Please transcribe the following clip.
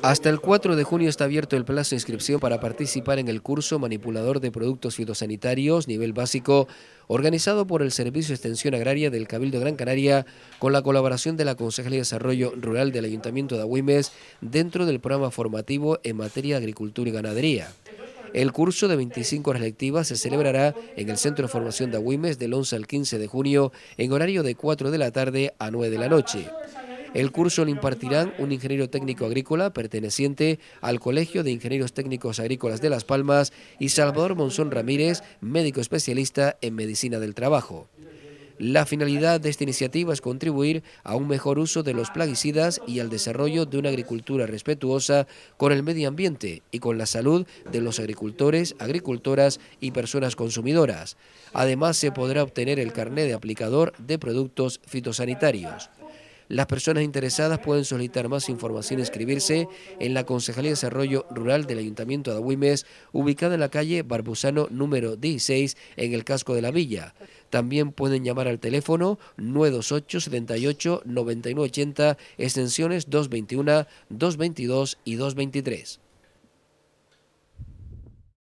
Hasta el 4 de junio está abierto el plazo de inscripción para participar en el curso Manipulador de Productos Fitosanitarios nivel básico organizado por el Servicio de Extensión Agraria del Cabildo Gran Canaria con la colaboración de la Consejería de Desarrollo Rural del Ayuntamiento de Agüimes dentro del programa formativo en materia de agricultura y ganadería. El curso de 25 horas lectivas se celebrará en el Centro de Formación de Agüimes del 11 al 15 de junio en horario de 4 de la tarde a 9 de la noche. El curso lo impartirán un ingeniero técnico agrícola perteneciente al Colegio de Ingenieros Técnicos Agrícolas de Las Palmas y Salvador Monzón Ramírez, médico especialista en medicina del trabajo. La finalidad de esta iniciativa es contribuir a un mejor uso de los plaguicidas y al desarrollo de una agricultura respetuosa con el medio ambiente y con la salud de los agricultores, agricultoras y personas consumidoras. Además, se podrá obtener el carné de aplicador de productos fitosanitarios. Las personas interesadas pueden solicitar más información y inscribirse en la Concejalía de Desarrollo Rural del Ayuntamiento de Agüimes, ubicada en la calle Barbusano número 16, en el casco de la villa. También pueden llamar al teléfono 928 78 9980 extensiones 221, 222 y 223.